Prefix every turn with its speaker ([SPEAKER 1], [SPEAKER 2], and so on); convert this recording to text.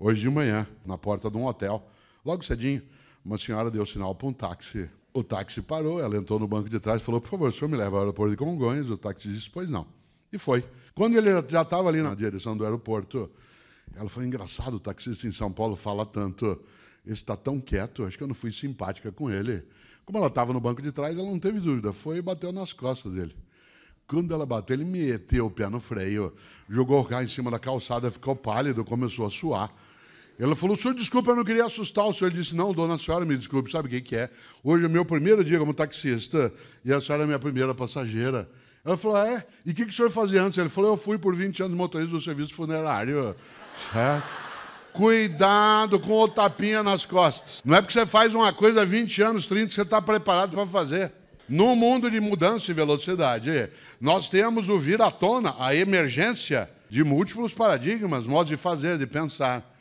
[SPEAKER 1] Hoje de manhã, na porta de um hotel, logo cedinho, uma senhora deu sinal para um táxi. O táxi parou, ela entrou no banco de trás e falou: Por favor, o senhor me leva ao aeroporto de Congonhas? O táxi disse: Pois não. E foi. Quando ele já estava ali na direção do aeroporto, ela falou: Engraçado, o taxista em São Paulo fala tanto. ele está tão quieto, acho que eu não fui simpática com ele. Como ela estava no banco de trás, ela não teve dúvida, foi e bateu nas costas dele. Quando ela bateu, ele meteu o pé no freio, jogou o carro em cima da calçada, ficou pálido, começou a suar. Ela falou, senhor, desculpa, eu não queria assustar o senhor. Ele disse, não, dona senhora, me desculpe, sabe o que, que é? Hoje é meu primeiro dia como taxista e a senhora é minha primeira passageira. Ela falou, ah, é? E o que, que o senhor fazia antes? Ele falou, eu fui por 20 anos motorista do serviço funerário. Certo? Cuidado com o tapinha nas costas. Não é porque você faz uma coisa há 20 anos, 30, que você está preparado para fazer. No mundo de mudança e velocidade, é. nós temos o vir à tona, a emergência de múltiplos paradigmas, modos de fazer, de pensar.